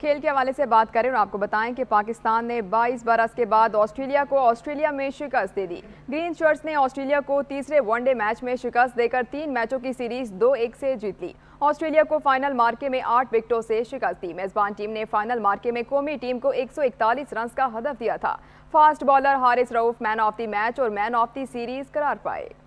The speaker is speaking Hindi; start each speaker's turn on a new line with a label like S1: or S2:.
S1: खेल के हवाले से बात करें और आपको बताएं कि पाकिस्तान ने 22 बरस के बाद ऑस्ट्रेलिया को ऑस्ट्रेलिया में शिकस्त दे दी ग्रीन शर्ट्स ने ऑस्ट्रेलिया को तीसरे वनडे मैच में शिकस्त देकर तीन मैचों की सीरीज दो एक से जीत ली ऑस्ट्रेलिया को फाइनल मार्के में आठ विकेटों से शिकस्त दी मेजबान टीम ने फाइनल मार्के में कौमी टीम को इकतालीस रन का हदफ दिया था fast bowler Haris Rauf man of the match और मैन ऑफ द सीरीज करार पाए